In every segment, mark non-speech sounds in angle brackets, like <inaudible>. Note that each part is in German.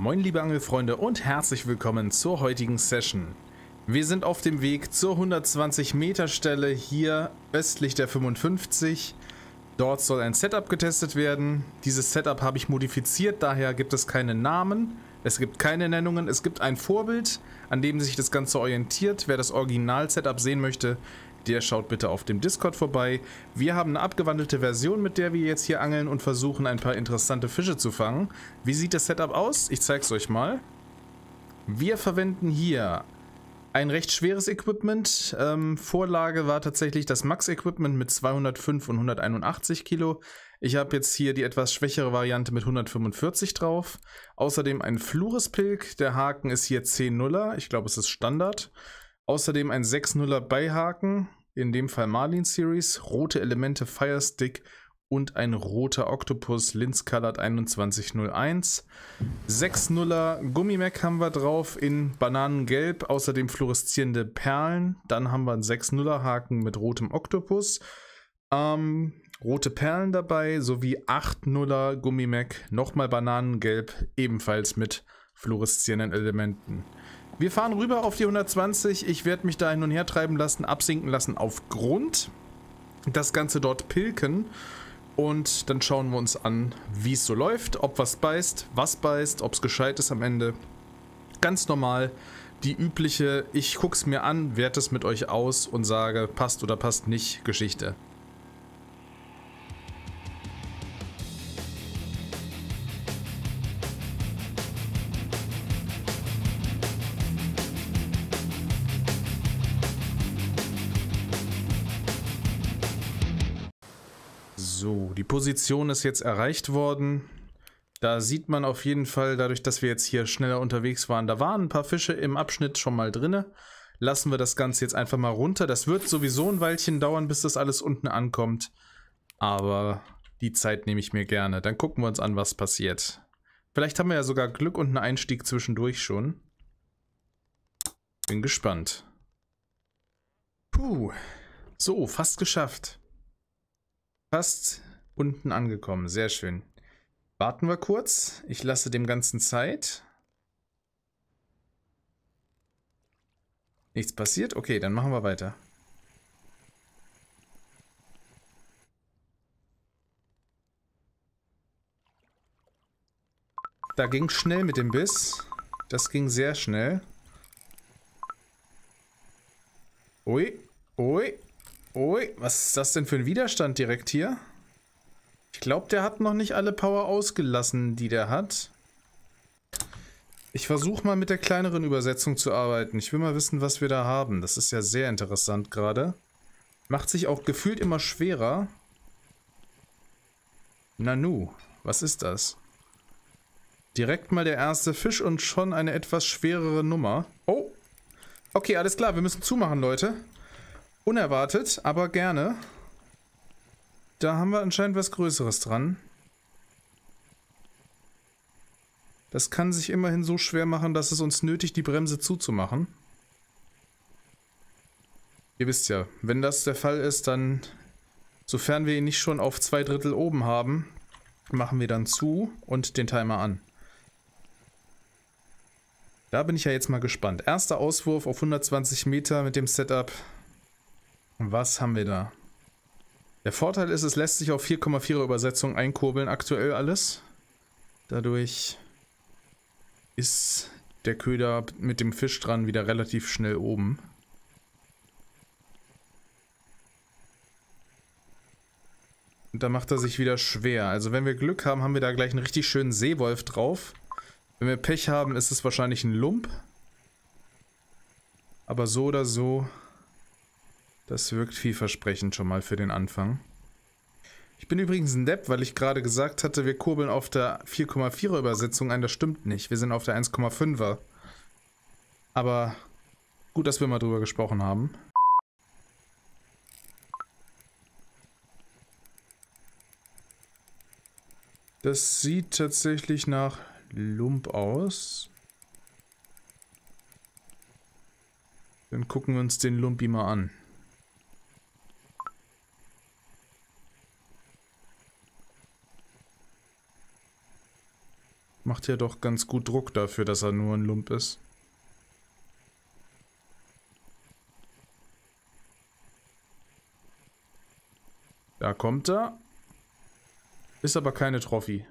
Moin liebe Angelfreunde und herzlich willkommen zur heutigen Session. Wir sind auf dem Weg zur 120 Meter Stelle hier östlich der 55. Dort soll ein Setup getestet werden. Dieses Setup habe ich modifiziert, daher gibt es keine Namen, es gibt keine Nennungen, es gibt ein Vorbild, an dem sich das Ganze orientiert. Wer das Original-Setup sehen möchte, der schaut bitte auf dem Discord vorbei. Wir haben eine abgewandelte Version, mit der wir jetzt hier angeln und versuchen, ein paar interessante Fische zu fangen. Wie sieht das Setup aus? Ich zeige es euch mal. Wir verwenden hier ein recht schweres Equipment. Ähm, Vorlage war tatsächlich das Max-Equipment mit 205 und 181 Kilo. Ich habe jetzt hier die etwas schwächere Variante mit 145 drauf. Außerdem ein flures Der Haken ist hier 10 Nuller. Ich glaube, es ist Standard. Außerdem ein 6 Nuller Beihaken in dem Fall Marlin Series, rote Elemente Firestick und ein roter Octopus Linz Colored 2101. 6 0 er Gummimac haben wir drauf in Bananengelb, außerdem fluoreszierende Perlen. Dann haben wir einen 6 0 er Haken mit rotem Octopus. Ähm, rote Perlen dabei, sowie 8 0 er Gummimac, nochmal Bananengelb, ebenfalls mit fluoreszierenden Elementen. Wir fahren rüber auf die 120. Ich werde mich da hin und her treiben lassen, absinken lassen auf Grund. Das Ganze dort pilken. Und dann schauen wir uns an, wie es so läuft. Ob was beißt, was beißt, ob es gescheit ist am Ende. Ganz normal. Die übliche, ich guck's mir an, werte es mit euch aus und sage, passt oder passt nicht Geschichte. So, die Position ist jetzt erreicht worden. Da sieht man auf jeden Fall, dadurch, dass wir jetzt hier schneller unterwegs waren, da waren ein paar Fische im Abschnitt schon mal drin. Lassen wir das Ganze jetzt einfach mal runter. Das wird sowieso ein Weilchen dauern, bis das alles unten ankommt. Aber die Zeit nehme ich mir gerne. Dann gucken wir uns an, was passiert. Vielleicht haben wir ja sogar Glück und einen Einstieg zwischendurch schon. Bin gespannt. Puh. So, fast geschafft. Fast unten angekommen. Sehr schön. Warten wir kurz. Ich lasse dem Ganzen Zeit. Nichts passiert? Okay, dann machen wir weiter. Da ging schnell mit dem Biss. Das ging sehr schnell. Ui, ui, Ui, was ist das denn für ein Widerstand direkt hier? Ich glaube, der hat noch nicht alle Power ausgelassen, die der hat. Ich versuche mal mit der kleineren Übersetzung zu arbeiten. Ich will mal wissen, was wir da haben. Das ist ja sehr interessant gerade. Macht sich auch gefühlt immer schwerer. Nanu, was ist das? Direkt mal der erste Fisch und schon eine etwas schwerere Nummer. Oh, okay, alles klar. Wir müssen zumachen, Leute. Unerwartet, aber gerne. Da haben wir anscheinend was Größeres dran. Das kann sich immerhin so schwer machen, dass es uns nötigt, die Bremse zuzumachen. Ihr wisst ja, wenn das der Fall ist, dann, sofern wir ihn nicht schon auf zwei Drittel oben haben, machen wir dann zu und den Timer an. Da bin ich ja jetzt mal gespannt. Erster Auswurf auf 120 Meter mit dem Setup was haben wir da? Der Vorteil ist, es lässt sich auf 4,4er Übersetzung einkurbeln aktuell alles. Dadurch ist der Köder mit dem Fisch dran wieder relativ schnell oben. Und da macht er sich wieder schwer. Also wenn wir Glück haben, haben wir da gleich einen richtig schönen Seewolf drauf. Wenn wir Pech haben, ist es wahrscheinlich ein Lump. Aber so oder so das wirkt vielversprechend schon mal für den Anfang. Ich bin übrigens ein Depp, weil ich gerade gesagt hatte, wir kurbeln auf der 4,4er Übersetzung ein. Das stimmt nicht. Wir sind auf der 1,5er. Aber gut, dass wir mal drüber gesprochen haben. Das sieht tatsächlich nach Lump aus. Dann gucken wir uns den Lumpi mal an. Macht ja doch ganz gut Druck dafür, dass er nur ein Lump ist. Da kommt er. Ist aber keine Trophy.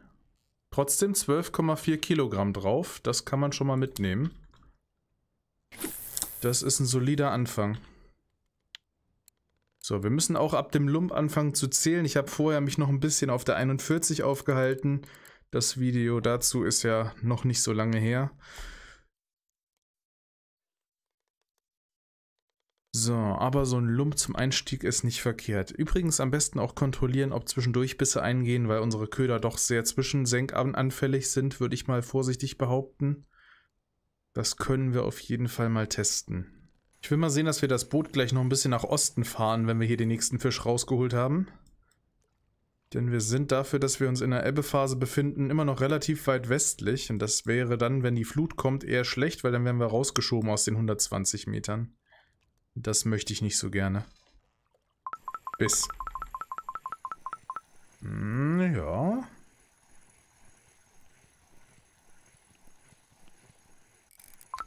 Trotzdem 12,4 Kilogramm drauf. Das kann man schon mal mitnehmen. Das ist ein solider Anfang. So, wir müssen auch ab dem Lump anfangen zu zählen. Ich habe vorher mich noch ein bisschen auf der 41 aufgehalten. Das Video dazu ist ja noch nicht so lange her. So, aber so ein Lump zum Einstieg ist nicht verkehrt. Übrigens am besten auch kontrollieren, ob zwischendurch Bisse eingehen, weil unsere Köder doch sehr zwischensenkanfällig sind, würde ich mal vorsichtig behaupten. Das können wir auf jeden Fall mal testen. Ich will mal sehen, dass wir das Boot gleich noch ein bisschen nach Osten fahren, wenn wir hier den nächsten Fisch rausgeholt haben. Denn wir sind dafür, dass wir uns in der Ebbephase befinden, immer noch relativ weit westlich. Und das wäre dann, wenn die Flut kommt, eher schlecht, weil dann wären wir rausgeschoben aus den 120 Metern. Das möchte ich nicht so gerne. Bis. Hm, ja.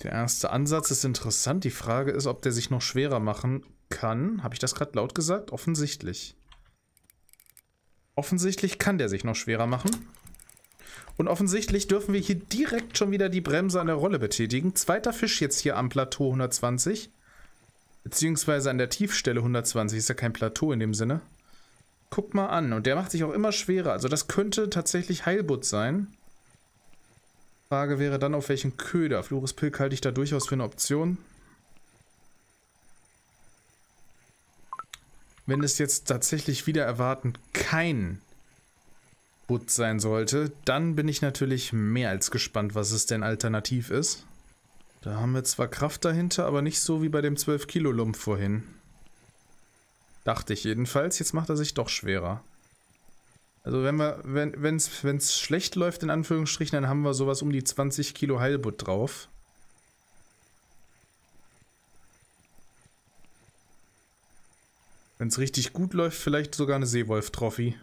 Der erste Ansatz ist interessant. Die Frage ist, ob der sich noch schwerer machen kann. Habe ich das gerade laut gesagt? Offensichtlich. Offensichtlich kann der sich noch schwerer machen. Und offensichtlich dürfen wir hier direkt schon wieder die Bremse an der Rolle betätigen. Zweiter Fisch jetzt hier am Plateau 120. Beziehungsweise an der Tiefstelle 120. Ist ja kein Plateau in dem Sinne. Guckt mal an. Und der macht sich auch immer schwerer. Also das könnte tatsächlich Heilbutt sein. Frage wäre dann, auf welchen Köder. Fluris halte ich da durchaus für eine Option. wenn es jetzt tatsächlich wieder erwarten kein Butt sein sollte, dann bin ich natürlich mehr als gespannt, was es denn alternativ ist. Da haben wir zwar Kraft dahinter, aber nicht so wie bei dem 12 Kilo Lump vorhin. Dachte ich jedenfalls, jetzt macht er sich doch schwerer. Also wenn wir, wenn es schlecht läuft, in Anführungsstrichen, dann haben wir sowas um die 20 Kilo Heilbutt drauf. Wenn es richtig gut läuft, vielleicht sogar eine Seewolf-Trophy.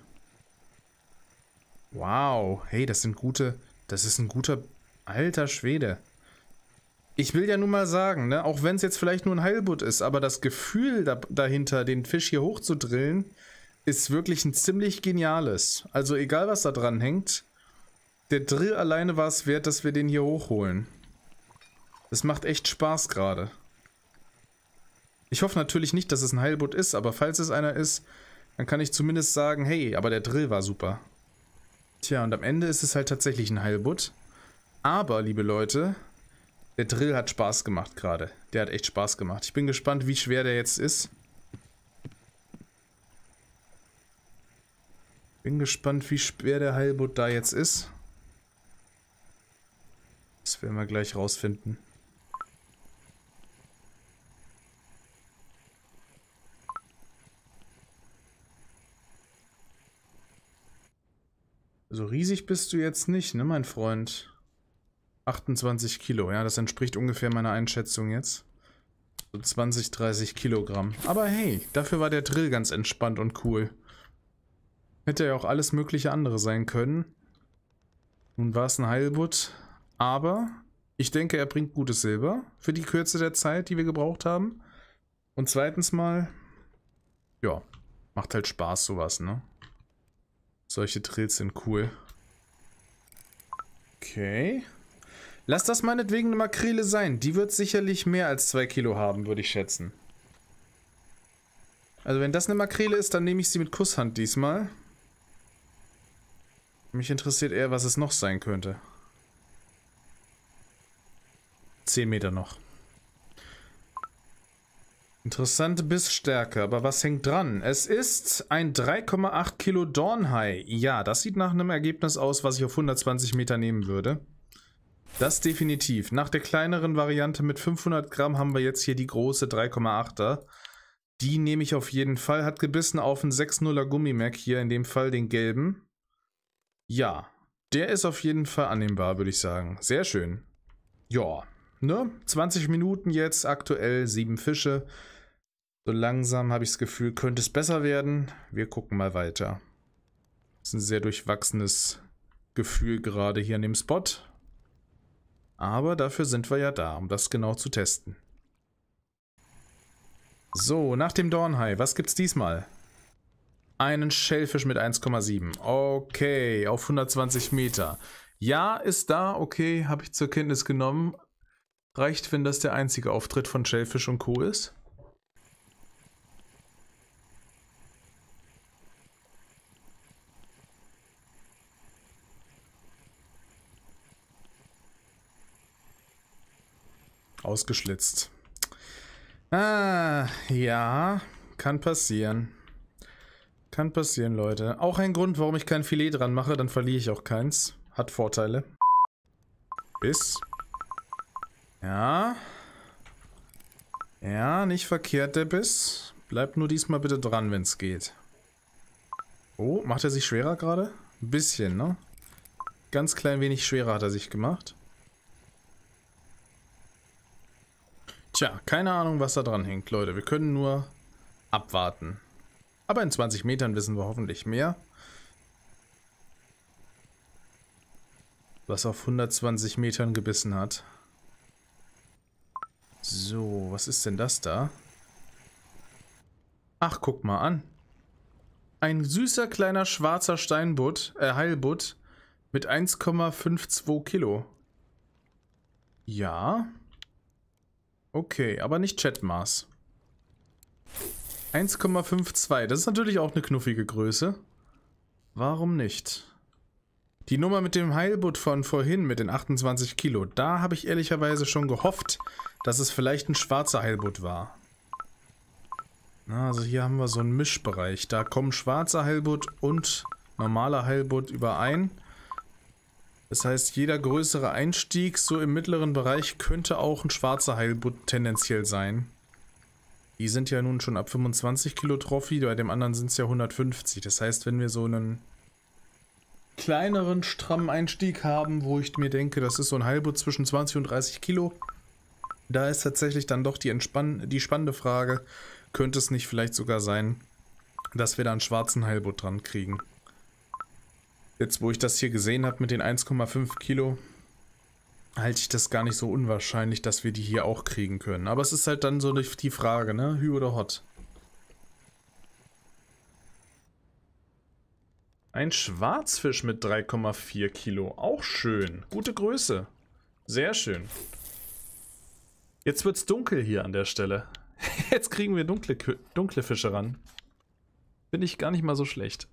Wow, hey, das sind gute, das ist ein guter, alter Schwede. Ich will ja nun mal sagen, ne, auch wenn es jetzt vielleicht nur ein Heilbutt ist, aber das Gefühl da, dahinter, den Fisch hier hochzudrillen, ist wirklich ein ziemlich geniales. Also egal, was da dran hängt, der Drill alleine war es wert, dass wir den hier hochholen. Das macht echt Spaß gerade. Ich hoffe natürlich nicht, dass es ein Heilboot ist, aber falls es einer ist, dann kann ich zumindest sagen, hey, aber der Drill war super. Tja, und am Ende ist es halt tatsächlich ein Heilboot. Aber, liebe Leute, der Drill hat Spaß gemacht gerade. Der hat echt Spaß gemacht. Ich bin gespannt, wie schwer der jetzt ist. Bin gespannt, wie schwer der Heilboot da jetzt ist. Das werden wir gleich rausfinden. So riesig bist du jetzt nicht, ne, mein Freund? 28 Kilo, ja, das entspricht ungefähr meiner Einschätzung jetzt. So 20, 30 Kilogramm. Aber hey, dafür war der Drill ganz entspannt und cool. Hätte ja auch alles mögliche andere sein können. Nun war es ein Heilbutt, aber ich denke, er bringt gutes Silber für die Kürze der Zeit, die wir gebraucht haben. Und zweitens mal, ja, macht halt Spaß sowas, ne? Solche Drills sind cool. Okay. Lass das meinetwegen eine Makrele sein. Die wird sicherlich mehr als 2 Kilo haben, würde ich schätzen. Also wenn das eine Makrele ist, dann nehme ich sie mit Kusshand diesmal. Mich interessiert eher, was es noch sein könnte. 10 Meter noch. Interessante Bissstärke, aber was hängt dran? Es ist ein 3,8 Kilo Dornhai. Ja, das sieht nach einem Ergebnis aus, was ich auf 120 Meter nehmen würde. Das definitiv. Nach der kleineren Variante mit 500 Gramm haben wir jetzt hier die große 3,8er. Die nehme ich auf jeden Fall. Hat gebissen auf einen 6,0er Gummimack hier, in dem Fall den gelben. Ja, der ist auf jeden Fall annehmbar, würde ich sagen. Sehr schön. Ja, ne? 20 Minuten jetzt, aktuell 7 Fische. So langsam habe ich das Gefühl, könnte es besser werden. Wir gucken mal weiter. Das ist ein sehr durchwachsenes Gefühl gerade hier an dem Spot. Aber dafür sind wir ja da, um das genau zu testen. So, nach dem Dornhai, was gibt's diesmal? Einen Schellfisch mit 1,7. Okay, auf 120 Meter. Ja, ist da, okay, habe ich zur Kenntnis genommen. Reicht, wenn das der einzige Auftritt von Schellfisch und Co. ist? ausgeschlitzt. Ah, ja, kann passieren. Kann passieren, Leute. Auch ein Grund, warum ich kein Filet dran mache, dann verliere ich auch keins. Hat Vorteile. Biss. Ja. Ja, nicht verkehrt, der Biss. Bleibt nur diesmal bitte dran, wenn es geht. Oh, macht er sich schwerer gerade? Ein bisschen, ne? Ganz klein wenig schwerer hat er sich gemacht. Tja, keine Ahnung, was da dran hängt, Leute. Wir können nur abwarten. Aber in 20 Metern wissen wir hoffentlich mehr. Was auf 120 Metern gebissen hat. So, was ist denn das da? Ach, guck mal an. Ein süßer kleiner schwarzer Steinbutt, äh, Heilbutt mit 1,52 Kilo. Ja. Okay, aber nicht Chatmaß. 1,52. Das ist natürlich auch eine knuffige Größe. Warum nicht? Die Nummer mit dem Heilbutt von vorhin mit den 28 Kilo, da habe ich ehrlicherweise schon gehofft, dass es vielleicht ein schwarzer Heilbutt war. Also hier haben wir so einen Mischbereich. Da kommen schwarzer Heilbutt und normaler Heilbutt überein. Das heißt, jeder größere Einstieg so im mittleren Bereich könnte auch ein schwarzer Heilbutt tendenziell sein. Die sind ja nun schon ab 25 Kilo Trophy, bei dem anderen sind es ja 150. Das heißt, wenn wir so einen kleineren, strammen Einstieg haben, wo ich mir denke, das ist so ein Heilbutt zwischen 20 und 30 Kilo, da ist tatsächlich dann doch die, entspann die spannende Frage, könnte es nicht vielleicht sogar sein, dass wir da einen schwarzen Heilbutt dran kriegen? Jetzt, wo ich das hier gesehen habe mit den 1,5 Kilo, halte ich das gar nicht so unwahrscheinlich, dass wir die hier auch kriegen können. Aber es ist halt dann so die Frage, ne? Hü oder Hot? Ein Schwarzfisch mit 3,4 Kilo. Auch schön. Gute Größe. Sehr schön. Jetzt wird es dunkel hier an der Stelle. <laughs> Jetzt kriegen wir dunkle, dunkle Fische ran. Finde ich gar nicht mal so schlecht.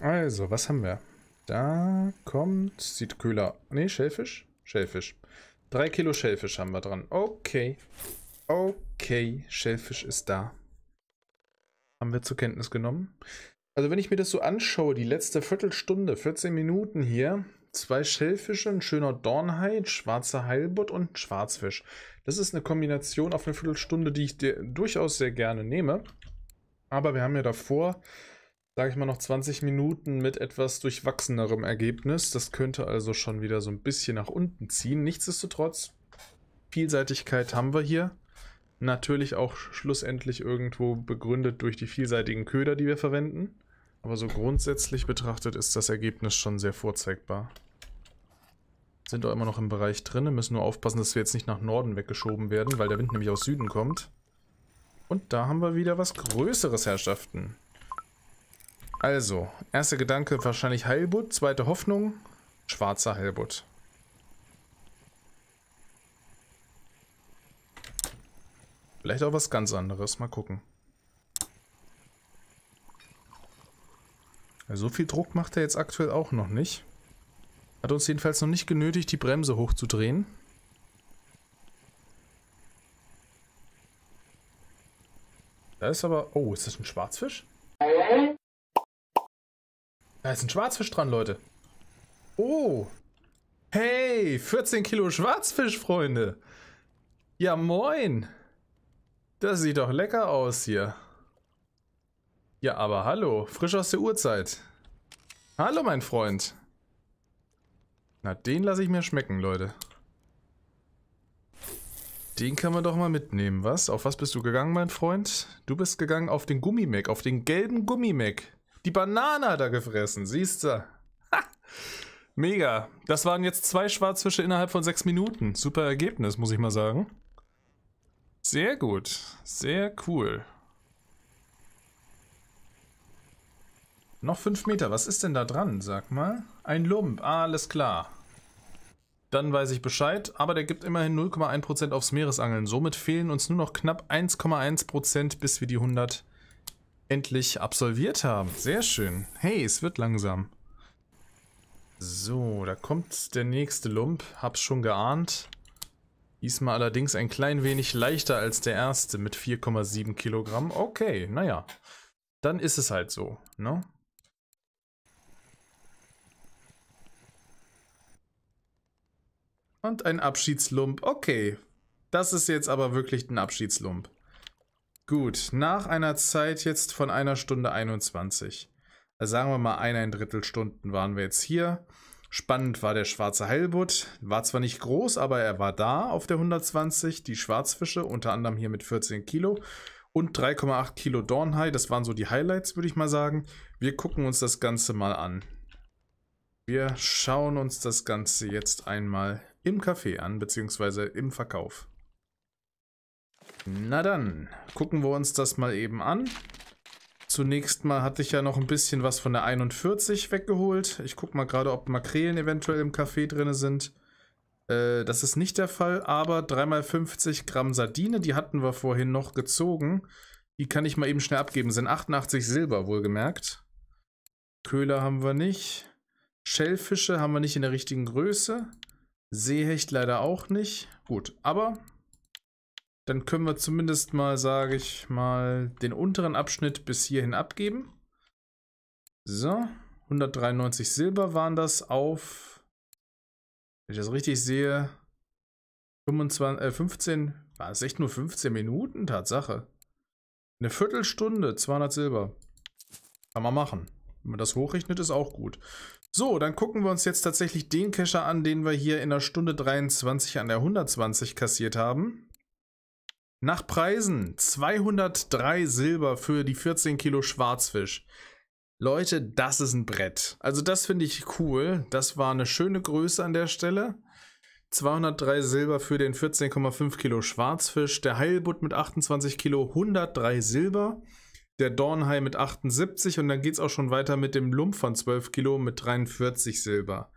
Also, was haben wir? Da kommt Südköhler. Ne, Schellfisch? Schellfisch. Drei Kilo Schellfisch haben wir dran. Okay. Okay, Schellfisch ist da. Haben wir zur Kenntnis genommen. Also wenn ich mir das so anschaue, die letzte Viertelstunde, 14 Minuten hier, zwei Schellfische, ein schöner Dornhai, schwarzer Heilbutt und ein Schwarzfisch. Das ist eine Kombination auf eine Viertelstunde, die ich durchaus sehr gerne nehme. Aber wir haben ja davor sage ich mal, noch 20 Minuten mit etwas durchwachsenerem Ergebnis. Das könnte also schon wieder so ein bisschen nach unten ziehen. Nichtsdestotrotz, Vielseitigkeit haben wir hier. Natürlich auch schlussendlich irgendwo begründet durch die vielseitigen Köder, die wir verwenden. Aber so grundsätzlich betrachtet ist das Ergebnis schon sehr vorzeigbar. Sind auch immer noch im Bereich drin, müssen nur aufpassen, dass wir jetzt nicht nach Norden weggeschoben werden, weil der Wind nämlich aus Süden kommt. Und da haben wir wieder was Größeres, Herrschaften. Also, erster Gedanke wahrscheinlich Heilbutt, zweite Hoffnung, schwarzer Heilbutt. Vielleicht auch was ganz anderes, mal gucken. So viel Druck macht er jetzt aktuell auch noch nicht. Hat uns jedenfalls noch nicht genötigt, die Bremse hochzudrehen. Da ist aber... Oh, ist das ein Schwarzfisch? Da ist ein Schwarzfisch dran, Leute. Oh. Hey, 14 Kilo Schwarzfisch, Freunde. Ja, moin. Das sieht doch lecker aus hier. Ja, aber hallo. Frisch aus der Uhrzeit. Hallo, mein Freund. Na, den lasse ich mir schmecken, Leute. Den kann man doch mal mitnehmen, was? Auf was bist du gegangen, mein Freund? Du bist gegangen auf den Gummimack, auf den gelben Gummimack. Die Banane hat er gefressen, siehst du? Mega. Das waren jetzt zwei Schwarzfische innerhalb von sechs Minuten. Super Ergebnis, muss ich mal sagen. Sehr gut. Sehr cool. Noch fünf Meter. Was ist denn da dran? Sag mal. Ein Lump. Alles klar. Dann weiß ich Bescheid, aber der gibt immerhin 0,1% aufs Meeresangeln. Somit fehlen uns nur noch knapp 1,1% bis wir die 100 endlich absolviert haben. Sehr schön. Hey, es wird langsam. So, da kommt der nächste Lump. Hab's schon geahnt. Diesmal allerdings ein klein wenig leichter als der erste mit 4,7 Kilogramm. Okay, naja. Dann ist es halt so, ne? Und ein Abschiedslump. Okay. Das ist jetzt aber wirklich ein Abschiedslump. Gut, nach einer Zeit jetzt von einer Stunde 21. Also sagen wir mal Drittel Stunden waren wir jetzt hier. Spannend war der schwarze Heilbutt. War zwar nicht groß, aber er war da auf der 120. Die Schwarzfische, unter anderem hier mit 14 Kilo und 3,8 Kilo Dornhai. Das waren so die Highlights, würde ich mal sagen. Wir gucken uns das Ganze mal an. Wir schauen uns das Ganze jetzt einmal im Café an, beziehungsweise im Verkauf. Na dann, gucken wir uns das mal eben an. Zunächst mal hatte ich ja noch ein bisschen was von der 41 weggeholt. Ich gucke mal gerade, ob Makrelen eventuell im Café drin sind. Äh, das ist nicht der Fall, aber 3x50 Gramm Sardine, die hatten wir vorhin noch gezogen. Die kann ich mal eben schnell abgeben. Sind 88 Silber, wohlgemerkt. Köhler haben wir nicht. Schellfische haben wir nicht in der richtigen Größe. Seehecht leider auch nicht. Gut, aber dann können wir zumindest mal, sage ich mal, den unteren Abschnitt bis hierhin abgeben. So, 193 Silber waren das auf, wenn ich das richtig sehe, 25, äh 15, war es echt nur 15 Minuten? Tatsache. Eine Viertelstunde, 200 Silber. Kann man machen. Wenn man das hochrechnet, ist auch gut. So, dann gucken wir uns jetzt tatsächlich den Kescher an, den wir hier in der Stunde 23 an der 120 kassiert haben. Nach Preisen 203 Silber für die 14 Kilo Schwarzfisch. Leute, das ist ein Brett. Also das finde ich cool. Das war eine schöne Größe an der Stelle. 203 Silber für den 14,5 Kilo Schwarzfisch. Der Heilbutt mit 28 Kilo 103 Silber. Der Dornhai mit 78 und dann geht es auch schon weiter mit dem Lump von 12 Kilo mit 43 Silber.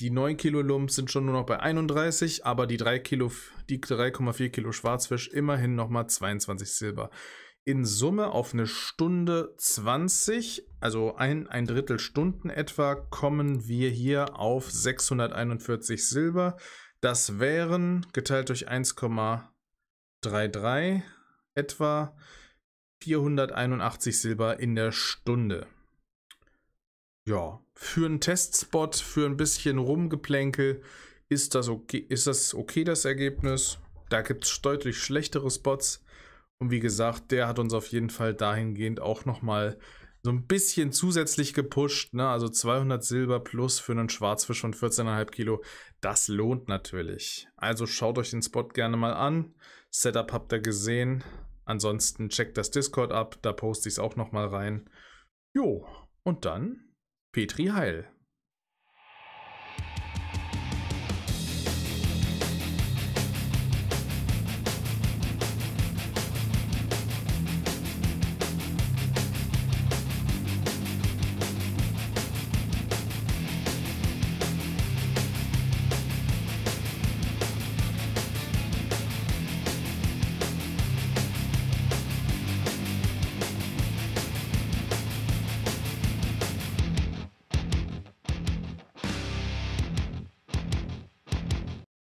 Die 9 Kilo Lumps sind schon nur noch bei 31, aber die 3 Kilo, 3,4 Kilo Schwarzfisch immerhin nochmal 22 Silber. In Summe auf eine Stunde 20, also ein, ein Drittel Stunden etwa, kommen wir hier auf 641 Silber. Das wären, geteilt durch 1,33, etwa 481 Silber in der Stunde ja, für einen Testspot, für ein bisschen Rumgeplänkel ist das okay, ist das, okay, das Ergebnis. Da gibt es deutlich schlechtere Spots. Und wie gesagt, der hat uns auf jeden Fall dahingehend auch nochmal so ein bisschen zusätzlich gepusht. Ne? Also 200 Silber plus für einen Schwarzfisch von 14,5 Kilo. Das lohnt natürlich. Also schaut euch den Spot gerne mal an. Setup habt ihr gesehen. Ansonsten checkt das Discord ab. Da poste ich es auch nochmal rein. Jo, und dann Petri Heil.